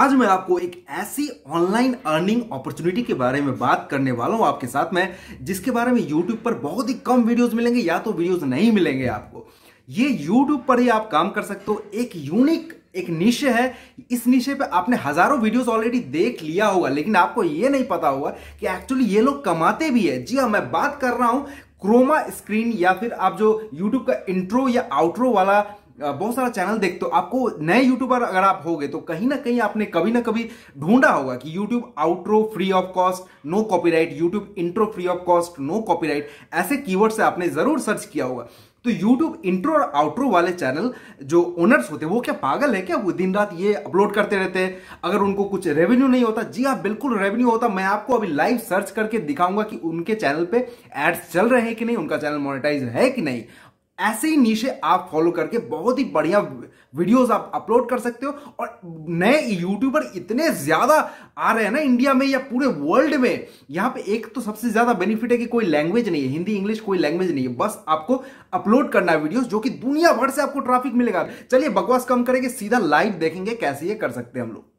आज मैं आपको एक ऐसी ऑनलाइन अर्निंग अपॉर्चुनिटी के बारे में बात करने वाला हूं आपके साथ में जिसके बारे में यूट्यूब पर बहुत ही कम वीडियोस मिलेंगे या तो वीडियोस नहीं मिलेंगे आपको ये यूट्यूब पर ही आप काम कर सकते हो एक यूनिक एक निशे है इस निशे पे आपने हजारों वीडियोस ऑलरेडी देख लिया होगा लेकिन आपको ये नहीं पता होगा कि एक्चुअली ये लोग कमाते भी है जी हाँ मैं बात कर रहा हूं क्रोमा स्क्रीन या फिर आप जो यूट्यूब का इंट्रो या आउट्रो वाला बहुत सारा चैनल देखते हो आपको नए यूट्यूबर अगर आप हो गए तो कहीं ना कहीं आपने कभी ना कभी ढूंढा होगा कि YouTube outro free of cost no copyright YouTube intro free of cost no copyright ऐसे कीवर्ड से आपने जरूर सर्च किया होगा तो YouTube इंट्रो और आउट्रो वाले चैनल जो ओनर्स होते हैं वो क्या पागल है क्या वो दिन रात ये अपलोड करते रहते हैं अगर उनको कुछ रेवेन्यू नहीं होता जी हाँ बिल्कुल रेवेन्यू होता मैं आपको अभी लाइव सर्च करके दिखाऊंगा कि उनके चैनल पे एड्स चल रहे हैं कि नहीं उनका चैनल मोनेटाइज है कि नहीं ऐसे ही नीचे आप फॉलो करके बहुत ही बढ़िया वीडियोस आप अपलोड कर सकते हो और नए यूट्यूबर इतने ज़्यादा आ रहे हैं ना इंडिया में या पूरे वर्ल्ड में यहां पे एक तो सबसे ज़्यादा बेनिफिट है कि कोई लैंग्वेज नहीं है हिंदी इंग्लिश कोई लैंग्वेज नहीं है बस आपको अपलोड करना है वीडियोस जो कि दुनिया भर से आपको ट्राफिक मिलेगा चलिए बकवास कम करेंगे सीधा लाइव देखेंगे कैसे ये कर सकते हैं हम लोग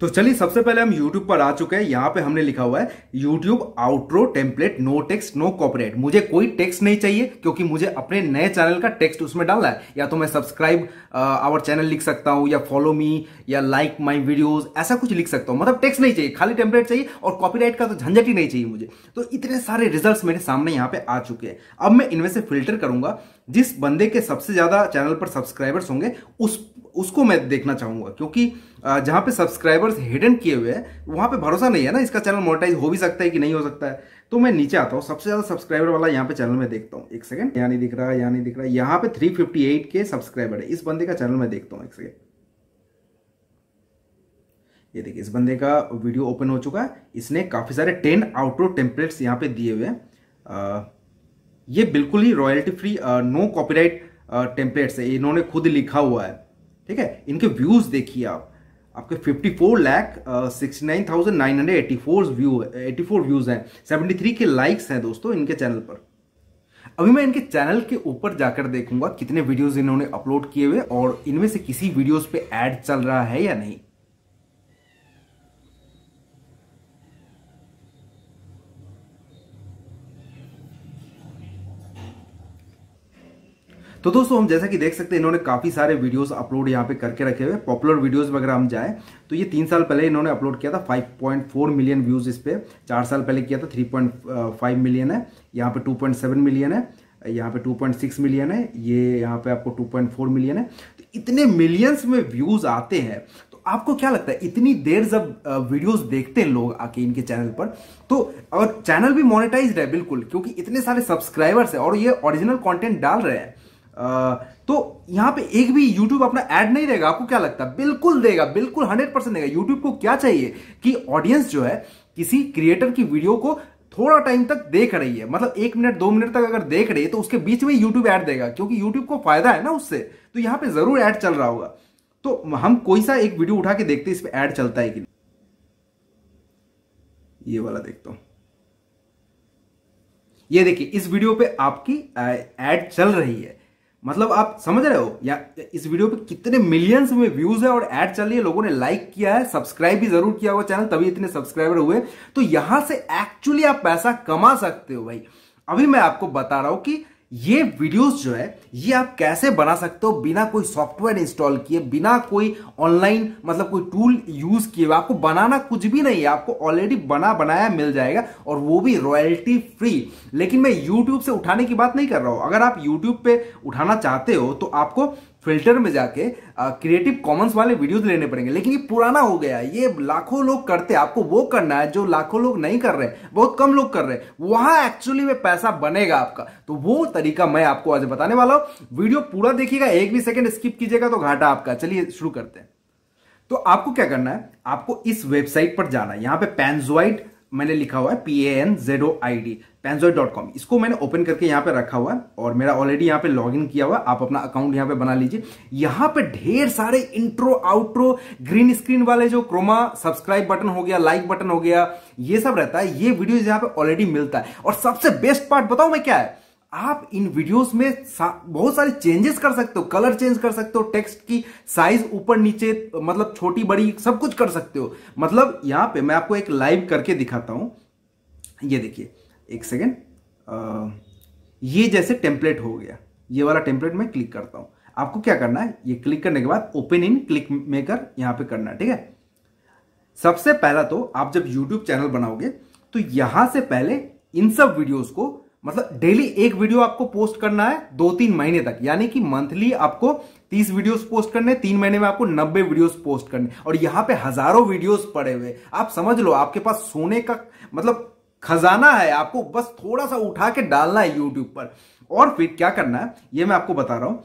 तो चलिए सबसे पहले हम YouTube पर आ चुके हैं यहाँ पे हमने लिखा हुआ है YouTube outro template no text no copyright मुझे कोई टेक्स्ट नहीं चाहिए क्योंकि मुझे अपने नए चैनल का टेक्स्ट उसमें डालना है या तो मैं सब्सक्राइब आवर चैनल लिख सकता हूँ या फॉलो मी या लाइक माई वीडियोज ऐसा कुछ लिख सकता हूँ मतलब टेक्स्ट नहीं चाहिए खाली टेम्पलेट चाहिए और कॉपी का तो झंझट ही नहीं चाहिए मुझे तो इतने सारे रिजल्ट मेरे सामने यहाँ पे आ चुके हैं अब मैं इनमें से फिल्टर करूंगा जिस बंदे के सबसे ज्यादा चैनल पर सब्सक्राइबर्स होंगे उस उसको मैं देखना चाहूंगा क्योंकि जहां पे सब्सक्राइबर यूट्यूबर्स हिडन किए हुए हैं वहाँ पे भरोसा नहीं है ना इसका चैनल मोनेटाइज हो भी सकता है कि नहीं हो सकता है तो मैं नीचे आता हूँ सबसे ज़्यादा सब्सक्राइबर वाला यहाँ पे चैनल में देखता हूँ एक सेकंड यहाँ नहीं दिख रहा है यहाँ नहीं दिख रहा है यहाँ पे 358 के सब्सक्राइबर है इस बंदे का चैनल में देखता हूँ एक सेकेंड ये देखिए इस बंदे का वीडियो ओपन हो चुका है इसने काफ़ी सारे टेन आउटडोर टेम्पलेट्स यहाँ पे दिए हुए हैं ये बिल्कुल ही royalty free no copyright templates है इन्होंने खुद लिखा हुआ है ठीक है इनके व्यूज़ देखिए आप आपके 54 lakh sixty nine thousand nine hundred eighty four view eighty four views हैं 73 के लाइक्स हैं दोस्तों इनके चैनल पर अभी मैं इनके चैनल के ऊपर जाकर देखूंगा कितने वीडियोस इन्होंने अपलोड किए हुए और इनमें से किसी वीडियोस पे एड चल रहा है या नहीं तो दोस्तों हम जैसा कि देख सकते हैं इन्होंने काफी सारे वीडियोस अपलोड यहाँ पे करके रखे हुए पॉपुलर वीडियोस वगैरह हम जाए तो ये तीन साल पहले इन्होंने अपलोड किया था 5.4 मिलियन व्यूज इस पे चार साल पहले किया था 3.5 मिलियन है यहाँ पे 2.7 मिलियन है यहाँ पे 2.6 मिलियन है ये यहाँ पे आपको 2.4 मिलियन है तो इतने मिलियंस में व्यूज आते हैं तो आपको क्या लगता है इतनी देर जब वीडियोस देखते हैं लोग आके इनके चैनल पर तो और चैनल भी मोनेटाइज्ड है बिल्कुल क्योंकि इतने सारे सब्सक्राइबर्स है और ये ओरिजिनल कंटेंट डाल रहे हैं तो यहां पे एक भी YouTube अपना एड नहीं देगा आपको क्या लगता है बिल्कुल देगा बिल्कुल 100 परसेंट देगा YouTube को क्या चाहिए कि ऑडियंस जो है किसी क्रिएटर की वीडियो को थोड़ा टाइम तक देख रही है मतलब एक मिनट दो मिनट तक अगर देख रही है तो उसके बीच में यूट्यूब ऐड देगा क्योंकि यूट्यूब को फायदा है ना उससे तो यहां पे जरूर ऐड चल रहा होगा तो हम कोई सा एक वीडियो उठा के देखते इस पर ऐड चलता है कि नहीं ये वाला देखता हूं ये देखिए इस वीडियो पे आपकी ऐड चल रही है मतलब आप समझ रहे हो या इस वीडियो पे कितने मिलियंस में व्यूज है और एड चल रही है लोगों ने लाइक किया है सब्सक्राइब भी जरूर किया हुआ चैनल तभी इतने सब्सक्राइबर हुए तो यहां से एक्चुअली आप पैसा कमा सकते हो भाई अभी मैं आपको बता रहा हूं कि ये वीडियोस जो है ये आप कैसे बना सकते हो बिना कोई सॉफ्टवेयर इंस्टॉल किए बिना कोई ऑनलाइन मतलब कोई टूल यूज किए आपको बनाना कुछ भी नहीं है आपको ऑलरेडी बना बनाया मिल जाएगा और वो भी रॉयल्टी फ्री लेकिन मैं यूट्यूब से उठाने की बात नहीं कर रहा हूं अगर आप यूट्यूब पे उठाना चाहते हो तो आपको फिल्टर में जाके क्रिएटिव कॉमन्स वाले वीडियोज लेने पड़ेंगे लेकिन ये पुराना हो गया ये लाखों लोग करते हैं आपको वो करना है जो लाखों लोग नहीं कर रहे बहुत कम लोग कर रहे हैं वहां एक्चुअली में पैसा बनेगा आपका तो वो तरीका मैं आपको आज बताने वाला हूं वीडियो पूरा देखिएगा एक भी सेकंड स्किप कीजिएगा तो घाटा आपका चलिए शुरू करते हैं तो आपको क्या करना है आपको इस वेबसाइट पर जाना है यहां पर पैनजोइट मैंने लिखा हुआ है P A N Z O I D Panzoid dot com इसको मैंने ओपन करके यहाँ पे रखा हुआ है और मेरा ऑलरेडी यहाँ पे लॉग इन किया हुआ है आप अपना अकाउंट यहाँ पे बना लीजिए यहाँ पे ढेर सारे इंट्रो आउट्रो ग्रीन स्क्रीन वाले जो क्रोमा सब्सक्राइब बटन हो गया लाइक बटन हो गया ये सब रहता है ये वीडियो यहाँ पे ऑलरेडी मिलता है और सबसे बेस्ट पार्ट बताऊ मैं क्या है आप इन वीडियोस में सा, बहुत सारे चेंजेस कर सकते हो कलर चेंज कर सकते हो टेक्स्ट की साइज ऊपर नीचे मतलब छोटी बड़ी सब कुछ कर सकते हो मतलब यहां पे मैं आपको एक लाइव करके दिखाता हूं ये देखिए एक सेकेंड ये जैसे टेम्पलेट हो गया ये वाला टेम्पलेट मैं क्लिक करता हूं आपको क्या करना है ये क्लिक करने के बाद ओपन इन क्लिक मेकर यहां पे करना है ठीक है सबसे पहला तो आप जब YouTube चैनल बनाओगे तो यहां से पहले इन सब वीडियोस को मतलब डेली एक वीडियो आपको पोस्ट करना है दो तीन महीने तक यानी कि मंथली आपको तीस वीडियोस पोस्ट करने तीन महीने में आपको नब्बे वीडियोस पोस्ट करने और यहां पे हजारों वीडियोस पड़े हुए आप समझ लो आपके पास सोने का मतलब खजाना है आपको बस थोड़ा सा उठा के डालना है यूट्यूब पर और फिर क्या करना है ये मैं आपको बता रहा हूं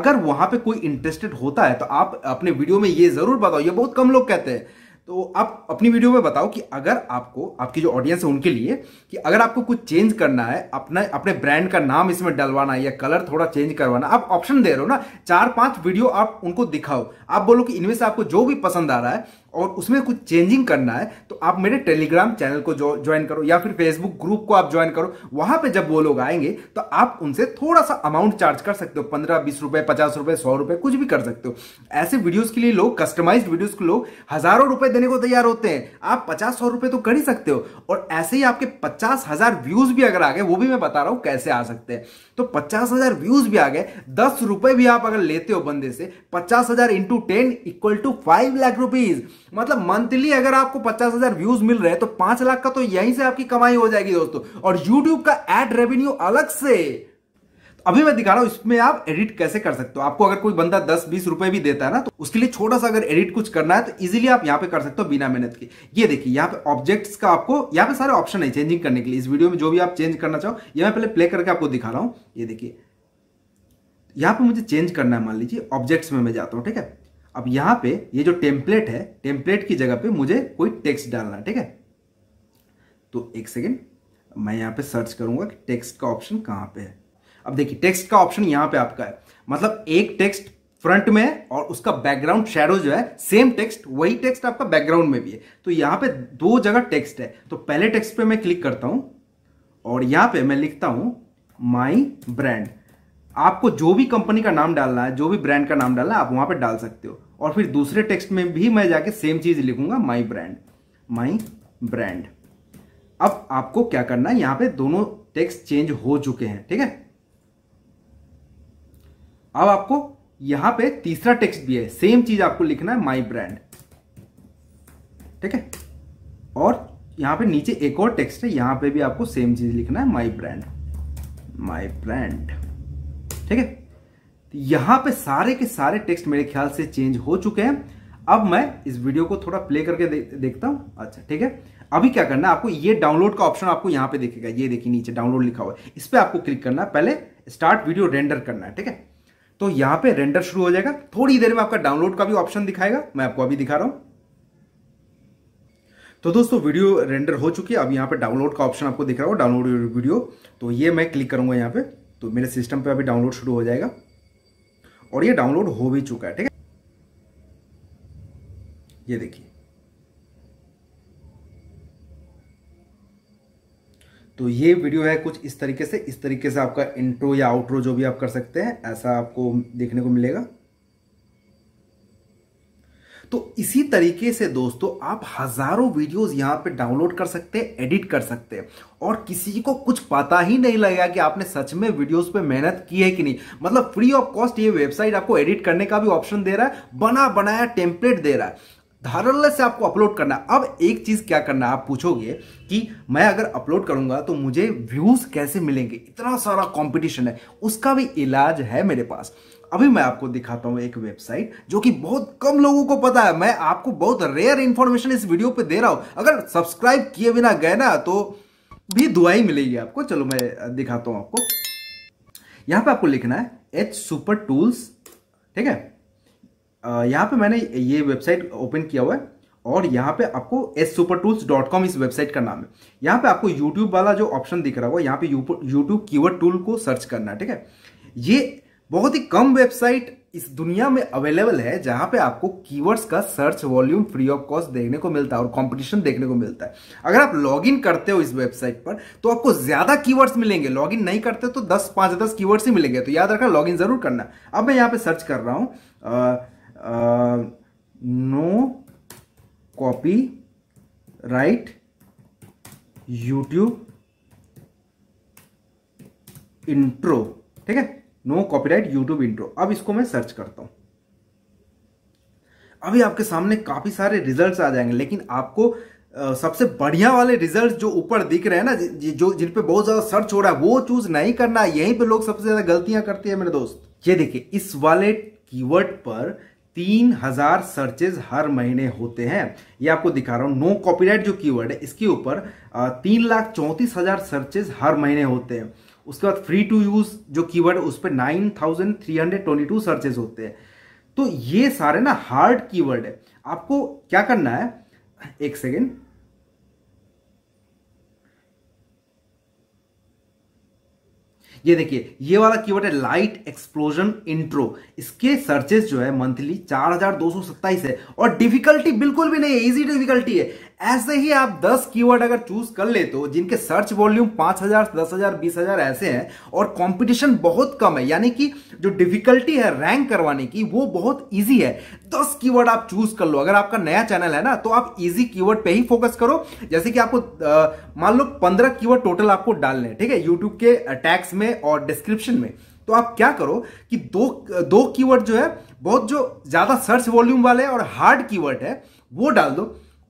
अगर वहां पर कोई इंटरेस्टेड होता है तो आप अपने वीडियो में ये जरूर बताओ ये बहुत कम लोग कहते हैं तो आप अपनी वीडियो में बताओ कि अगर आपको आपकी जो ऑडियंस है उनके लिए कि अगर आपको कुछ चेंज करना है अपना अपने ब्रांड का नाम इसमें डलवाना है या कलर थोड़ा चेंज करवाना आप ऑप्शन दे रहे हो ना चार पांच वीडियो आप उनको दिखाओ आप बोलो कि इनमें से आपको जो भी पसंद आ रहा है और उसमें कुछ चेंजिंग करना है तो आप मेरे टेलीग्राम चैनल को ज्वाइन करो या फिर फेसबुक ग्रुप को आप ज्वाइन करो वहां पे जब वो लोग आएंगे तो आप उनसे थोड़ा सा अमाउंट चार्ज कर सकते हो पंद्रह बीस रुपए पचास रुपए सौ रुपए कुछ भी कर सकते हो ऐसे वीडियोज के लिए लोग कस्टमाइज वीडियोस के लोग हजारों रुपए देने को तैयार होते हैं आप पचास सौ रुपए तो कर ही सकते हो और ऐसे ही आपके पचास हजार व्यूज भी अगर आ गए वो भी मैं बता रहा हूं कैसे आ सकते हैं तो पचास हजार व्यूज भी आ गए दस रुपए भी आप अगर लेते हो बंदे से पचास हजार into ten equal to five lakh rupees मतलब मंथली अगर आपको पचास हजार व्यूज मिल रहे हैं तो पांच लाख का तो यहीं से आपकी कमाई हो जाएगी दोस्तों और यूट्यूब का एड रेवेन्यू अलग से तो अभी मैं दिखा रहा हूं इसमें आप एडिट कैसे कर सकते हो आपको अगर कोई बंदा दस बीस रुपए भी देता है ना तो उसके लिए छोटा सा अगर एडिट कुछ करना है तो इजीली आप यहां पे कर सकते हो बिना मेहनत के ये देखिए यहां पे ऑब्जेक्ट्स का आपको यहां पे सारे ऑप्शन है चेंजिंग करने के लिए इस वीडियो में जो भी आप चेंज करना चाहो ये मैं पहले प्ले करके आपको दिखा रहा हूं ये देखिए यहां पर मुझे चेंज करना है मान लीजिए ऑब्जेक्ट्स में मैं जाता हूं ठीक है अब यहां पे ये जो टेम्पलेट है टेम्पलेट की जगह पे मुझे कोई टेक्स्ट डालना ठीक है तो एक सेकेंड मैं यहां पे सर्च करूंगा कि टेक्स्ट का ऑप्शन कहां पे है अब देखिए टेक्स्ट का ऑप्शन यहां पे आपका है मतलब एक टेक्स्ट फ्रंट में है और उसका बैकग्राउंड शेडो जो है सेम टेक्स्ट वही टेक्स्ट आपका बैकग्राउंड में भी है तो यहां पे दो जगह टेक्स्ट है तो पहले टेक्स्ट पे मैं क्लिक करता हूं और यहां पे मैं लिखता हूं माई ब्रांड आपको जो भी कंपनी का नाम डालना है जो भी ब्रांड का नाम डालना है आप वहां पर डाल सकते हो और फिर दूसरे टेक्स्ट में भी मैं जाके सेम चीज लिखूंगा माई ब्रांड माई ब्रांड अब आपको क्या करना है यहां पे दोनों टेक्स्ट चेंज हो चुके हैं ठीक है अब आपको यहां पे तीसरा टेक्स्ट भी है सेम चीज आपको लिखना है माई ब्रांड ठीक है और यहां पे नीचे एक और टेक्स्ट है यहां पे भी आपको सेम चीज लिखना है माई ब्रांड माई ब्रांड ठीक है तो यहां पे सारे के सारे टेक्स्ट मेरे ख्याल से चेंज हो चुके हैं अब मैं इस वीडियो को थोड़ा प्ले करके दे, देखता हूं अच्छा ठीक है अभी क्या करना है आपको ये डाउनलोड का ऑप्शन आपको यहां पे देखेगा ये देखिए नीचे डाउनलोड लिखा हुआ है इस पर आपको क्लिक करना है पहले स्टार्ट वीडियो रेंडर करना है ठीक है तो यहां पर रेंडर शुरू हो जाएगा थोड़ी देर में आपका डाउनलोड का भी ऑप्शन दिखाएगा मैं आपको अभी दिखा रहा हूं तो दोस्तों वीडियो रेंडर हो चुकी है अब यहाँ पे डाउनलोड का ऑप्शन आपको दिख रहा होगा डाउनलोड वीडियो तो ये मैं क्लिक करूंगा यहाँ पे तो मेरे सिस्टम पे अभी डाउनलोड शुरू हो जाएगा और ये डाउनलोड हो भी चुका है ठीक है ये देखिए तो ये वीडियो है कुछ इस तरीके से इस तरीके से आपका इंट्रो या आउट्रो जो भी आप कर सकते हैं ऐसा आपको देखने को मिलेगा इसी तरीके से दोस्तों आप हजारों वीडियोस यहाँ पे डाउनलोड कर सकते हैं एडिट कर सकते हैं और किसी को कुछ पता ही नहीं लगेगा कि आपने सच में वीडियोस पे मेहनत की है कि नहीं मतलब फ्री ऑफ कॉस्ट ये वेबसाइट आपको एडिट करने का भी ऑप्शन दे रहा है बना बनाया टेम्पलेट दे रहा है धारल से आपको अपलोड करना अब एक चीज क्या करना आप पूछोगे कि मैं अगर अपलोड करूंगा तो मुझे व्यूज कैसे मिलेंगे इतना सारा कंपटीशन है उसका भी इलाज है मेरे पास अभी मैं आपको दिखाता हूं एक वेबसाइट जो कि बहुत कम लोगों को पता है मैं आपको बहुत रेयर इंफॉर्मेशन इस वीडियो पे दे रहा हूं अगर सब्सक्राइब किए बिना गए ना तो भी दुआई मिलेगी आपको चलो मैं दिखाता हूं आपको यहां पे आपको लिखना है एच सुपर टूल्स ठीक है यहां पे मैंने ये वेबसाइट ओपन किया हुआ है और यहाँ पे आपको S super tools dot com इस वेबसाइट का नाम है यहाँ पे आपको यूट्यूब वाला जो ऑप्शन दिख रहा होगा यहाँ पे यूट्यूब कीवर्ड टूल को सर्च करना है ठीक है ये बहुत ही कम वेबसाइट इस दुनिया में अवेलेबल है जहां पे आपको कीवर्ड्स का search volume free of cost देखने को मिलता है और कंपटीशन देखने को मिलता है अगर आप लॉगिन करते हो इस वेबसाइट पर तो आपको ज्यादा कीवर्ड्स मिलेंगे लॉगिन नहीं करते तो 10 पांच दस कीवर्ड्स ही मिलेंगे तो याद रखना लॉगिन जरूर करना अब मैं यहां पर सर्च कर रहा हूं no copyright YouTube intro ठीक है नो कॉपीराइट यूट्यूब इंट्रो अब इसको मैं सर्च करता हूं अभी आपके सामने काफ़ी सारे रिजल्ट्स आ जाएंगे लेकिन आपको सबसे बढ़िया वाले रिजल्ट जो ऊपर दिख रहे हैं ना जो जिन पे बहुत ज्यादा सर्च हो रहा है वो चूज नहीं करना है यहीं पे लोग सबसे ज्यादा गलतियां करते हैं मेरे दोस्त ये देखिए इस वाले कीवर्ड पर तीन हजार सर्चेज हर महीने होते हैं ये आपको दिखा रहा हूं नो कॉपीराइट जो कीवर्ड है इसके ऊपर तीन लाख चौंतीस हजार सर्चेज हर महीने होते हैं उसके बाद फ्री टू यूज जो कीवर्ड उस पर nine thousand three hundred twenty two searches होते हैं तो ये सारे ना हार्ड कीवर्ड है आपको क्या करना है एक सेकेंड ये देखिए ये वाला कीवर्ड है लाइट एक्सप्लोजन इंट्रो इसके सर्चेस जो है मंथली चार हजार दो सौ सत्ताईस है और डिफिकल्टी बिल्कुल भी नहीं है इजी डिफिकल्टी है ऐसे ही आप 10 कीवर्ड अगर चूज कर ले तो जिनके सर्च वॉल्यूम 5000, 10000, 20000 ऐसे हैं और कंपटीशन बहुत कम है यानी कि जो डिफिकल्टी है रैंक करवाने की वो बहुत इजी है 10 कीवर्ड आप चूज कर लो अगर आपका नया चैनल है ना तो आप इजी कीवर्ड पे ही फोकस करो जैसे कि आपको मान लो पंद्रह की टोटल आपको डालने ठीक है यूट्यूब के टैक्स में और डिस्क्रिप्शन में तो आप क्या करो कि दो दो कीवर्ड जो है बहुत जो ज्यादा सर्च वॉल्यूम वाले और हार्ड कीवर्ड है वो डाल दो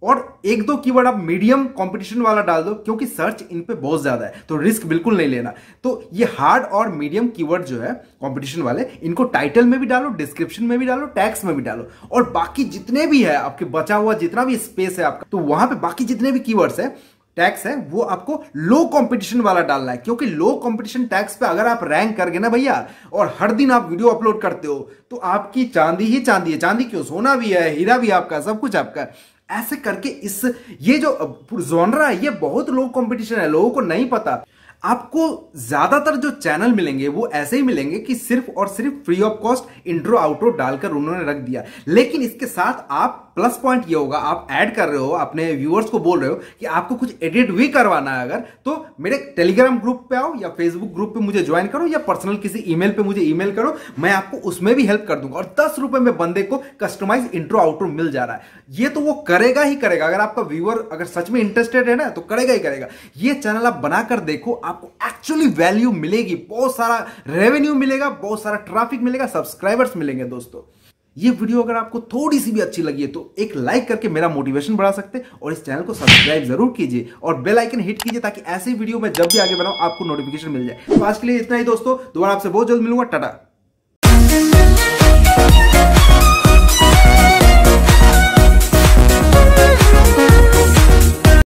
और एक दो कीवर्ड आप मीडियम कंपटीशन वाला डाल दो क्योंकि सर्च इन पे बहुत ज्यादा है तो रिस्क बिल्कुल नहीं लेना तो ये हार्ड और मीडियम कीवर्ड जो है कंपटीशन वाले इनको टाइटल में भी डालो डिस्क्रिप्शन में भी डालो टैक्स में भी डालो और बाकी जितने भी है आपके बचा हुआ जितना भी स्पेस है आपका तो वहां पर बाकी जितने भी की है टैक्स है वो आपको लो कंपटीशन वाला डालना है क्योंकि लो कंपटीशन टैक्स पे अगर आप रैंक कर गए ना भैया और हर दिन आप वीडियो अपलोड करते हो तो आपकी चांदी ही चांदी है चांदी क्यों सोना भी है हीरा भी आपका सब कुछ आपका ऐसे करके इस ये जो जोनरा है ये बहुत लो कंपटीशन है लोगों को नहीं पता आपको ज्यादातर जो चैनल मिलेंगे वो ऐसे ही मिलेंगे कि सिर्फ और सिर्फ free of cost intro outro डालकर उन्होंने रख दिया लेकिन इसके साथ आप प्लस पॉइंट ये होगा आप ऐड कर रहे हो अपने व्यूअर्स को बोल रहे हो कि आपको कुछ एडिट भी करवाना है अगर तो मेरे टेलीग्राम ग्रुप पे आओ या फेसबुक ग्रुप पे मुझे ज्वाइन करो या पर्सनल किसी ईमेल पे मुझे ईमेल करो मैं आपको उसमें भी हेल्प कर दूंगा और दस रुपए में बंदे को कस्टमाइज इंट्रो आउटरो मिल जा रहा है ये तो वो करेगा ही करेगा अगर आपका व्यूअर अगर सच में इंटरेस्टेड है ना तो करेगा ही करेगा ये चैनल आप बनाकर देखो आपको एक्चुअली वैल्यू मिलेगी बहुत सारा रेवेन्यू मिलेगा बहुत सारा ट्राफिक मिलेगा सब्सक्राइबर्स मिलेंगे दोस्तों ये वीडियो अगर आपको थोड़ी सी भी अच्छी लगी है तो एक लाइक करके मेरा मोटिवेशन बढ़ा सकते हैं और इस चैनल को सब्सक्राइब जरूर कीजिए और बेल आइकन हिट कीजिए ताकि ऐसे वीडियो में जब भी आगे बनाऊ आपको नोटिफिकेशन मिल जाए तो आज के लिए इतना ही दोस्तों दोबारा आपसे बहुत जल्द मिलूंगा टाटा